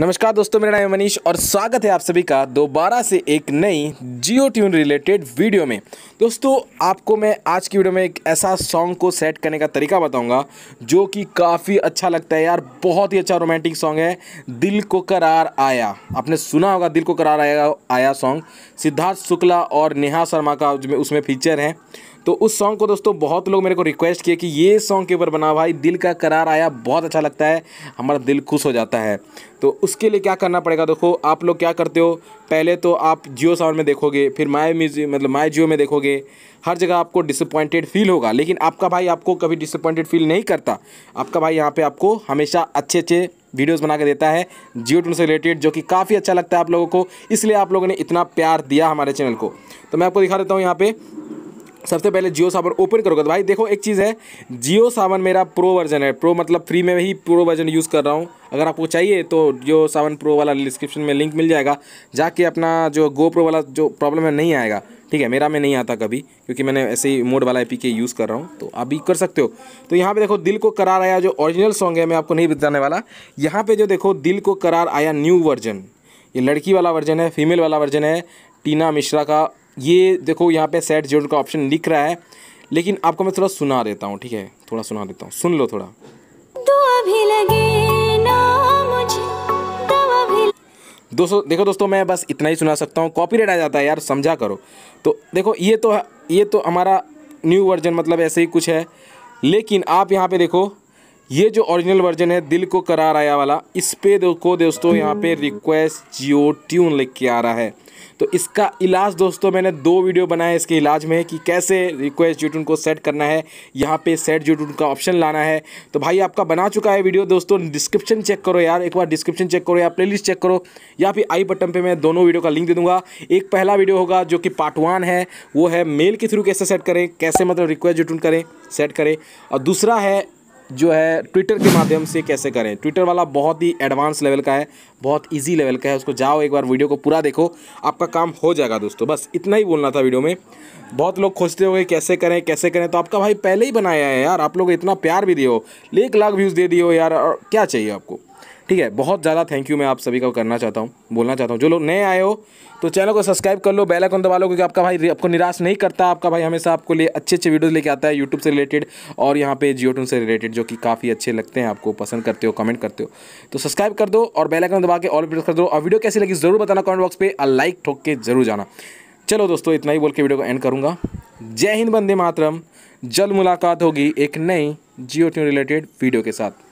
नमस्कार दोस्तों मेरा नाम है मनीष और स्वागत है आप सभी का दोबारा से एक नई जियो ट्यून रिलेटेड वीडियो में दोस्तों आपको मैं आज की वीडियो में एक ऐसा सॉन्ग को सेट करने का तरीका बताऊंगा जो कि काफ़ी अच्छा लगता है यार बहुत ही अच्छा रोमांटिक सॉन्ग है दिल को करार आया आपने सुना होगा दिल को करार आया आया सॉन्ग सिद्धार्थ शुक्ला और नेहा शर्मा का उसमें फीचर है तो उस सॉन्ग को दोस्तों बहुत लोग मेरे को रिक्वेस्ट किए कि ये सॉन्ग के ऊपर बना भाई दिल का करार आया बहुत अच्छा लगता है हमारा दिल खुश हो जाता है तो उसके लिए क्या करना पड़ेगा देखो आप लोग क्या करते हो पहले तो आप जियो सावन में देखोगे फिर माई म्यूजिक मतलब माई जियो में देखोगे हर जगह आपको डिसअपॉइंटेड फील होगा लेकिन आपका भाई आपको कभी डिसअपॉइंटेड फील नहीं करता आपका भाई यहाँ पे आपको हमेशा अच्छे अच्छे वीडियोस बना के देता है जियो टून से रिलेटेड जो कि काफ़ी अच्छा लगता है आप लोगों को इसलिए आप लोगों ने इतना प्यार दिया हमारे चैनल को तो मैं आपको दिखा देता हूँ यहाँ पे सबसे पहले जियो सावन ओपन करोगे तो भाई देखो एक चीज़ है जियो सावन मेरा प्रो वर्जन है प्रो मतलब फ्री में ही प्रो वर्जन यूज़ कर रहा हूँ अगर आपको चाहिए तो जियो सावन प्रो वाला डिस्क्रिप्शन में लिंक मिल जाएगा जाके अपना जो गो प्रो वाला जो प्रॉब्लम है नहीं आएगा ठीक है मेरा में नहीं आता कभी क्योंकि मैंने ऐसे ही मोड वाला एपी के यूज़ कर रहा हूँ तो आप भी कर सकते हो तो यहाँ पर देखो दिल को करार आया जो ऑरिजिनल सॉन्ग है मैं आपको नहीं बताने वाला यहाँ पर जो देखो दिल को करार आया न्यू वर्जन ये लड़की वाला वर्जन है फीमेल वाला वर्जन है टीना मिश्रा का ये देखो यहाँ पे सेट जीरो का ऑप्शन लिख रहा है लेकिन आपको मैं थोड़ा सुना देता हूँ ठीक है थोड़ा सुना देता हूँ सुन लो थोड़ा तो अभी लगे ना मुझे तो अभी दोस्तों देखो दोस्तों मैं बस इतना ही सुना सकता हूँ कॉपी आ जाता है यार समझा करो तो देखो ये तो ये तो हमारा न्यू वर्जन मतलब ऐसे ही कुछ है लेकिन आप यहाँ पे देखो ये जो ओरिजिनल वर्जन है दिल को करार आया वाला इस पे देखो दोस्तों यहाँ पे रिक्वेस्ट जियो ट्यून लिख के आ रहा है तो इसका इलाज दोस्तों मैंने दो वीडियो बनाए इसके इलाज में कि कैसे रिक्वेस्ट जियो ट्यून को सेट करना है यहाँ पे सेट जियो ट्यून का ऑप्शन लाना है तो भाई आपका बना चुका है वीडियो दोस्तों डिस्क्रिप्शन चेक करो यार एक बार डिस्क्रिप्शन चेक करो या लिस्ट चेक करो या फिर आई बटन पर मैं दोनों वीडियो का लिंक दे दूँगा एक पहला वीडियो होगा जो कि पार्ट वन है वो है मेल के थ्रू कैसे सेट करें कैसे मतलब रिक्वेस्ट जियो ट्यून करें सेट करें और दूसरा है जो है ट्विटर के माध्यम से कैसे करें ट्विटर वाला बहुत ही एडवांस लेवल का है बहुत इजी लेवल का है उसको जाओ एक बार वीडियो को पूरा देखो आपका काम हो जाएगा दोस्तों बस इतना ही बोलना था वीडियो में बहुत लोग खोजते हो कैसे करें कैसे करें तो आपका भाई पहले ही बनाया है यार आप लोग इतना प्यार भी दिए हो एक लाख व्यूज़ दे दिए हो यार क्या चाहिए आपको ठीक है बहुत ज़्यादा थैंक यू मैं आप सभी का करना चाहता हूँ बोलना चाहता हूँ जो लोग नए आए हो तो चैनल को सब्सक्राइब कर लो बेल आइकन दबा लो क्योंकि आपका भाई आपको निराश नहीं करता आपका भाई हमेशा आपको लिए अच्छे अच्छे वीडियोस लेके आता है यूट्यूब से रिलेटेड और यहाँ पे जियो टून से रिलेटेड जो कि काफ़ी अच्छे लगते हैं आपको पसंद करते हो कमेंट करते हो तो सब्सक्राइब कर दो और बेलाइकन दबा के ऑल प्रेस कर दो और वीडियो कैसी लगी ज़रूर बताना कमेंट बॉक्स पर और लाइक ठोक के जरूर जाना चलो दोस्तों इतना ही बोल के वीडियो को एंड करूँगा जय हिंद बंदे मातरम जल्द मुलाकात होगी एक नई जियो रिलेटेड वीडियो के साथ